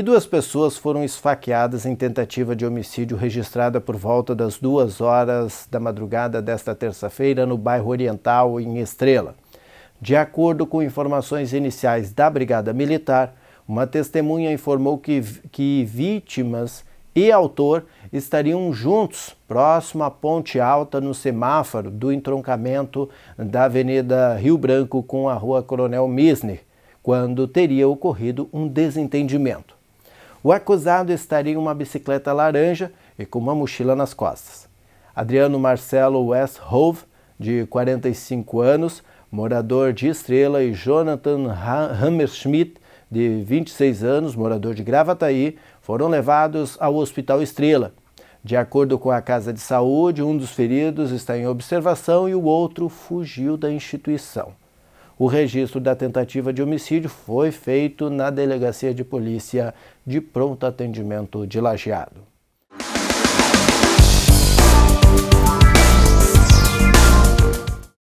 e duas pessoas foram esfaqueadas em tentativa de homicídio registrada por volta das duas horas da madrugada desta terça-feira no bairro Oriental, em Estrela. De acordo com informações iniciais da Brigada Militar, uma testemunha informou que, que vítimas e autor estariam juntos, próximo à Ponte Alta, no semáforo do entroncamento da Avenida Rio Branco com a Rua Coronel Misner, quando teria ocorrido um desentendimento. O acusado estaria em uma bicicleta laranja e com uma mochila nas costas. Adriano Marcelo Westhove, de 45 anos, morador de Estrela, e Jonathan Hammerschmidt, de 26 anos, morador de Gravataí, foram levados ao Hospital Estrela. De acordo com a Casa de Saúde, um dos feridos está em observação e o outro fugiu da instituição. O registro da tentativa de homicídio foi feito na Delegacia de Polícia de Pronto Atendimento de Lajeado.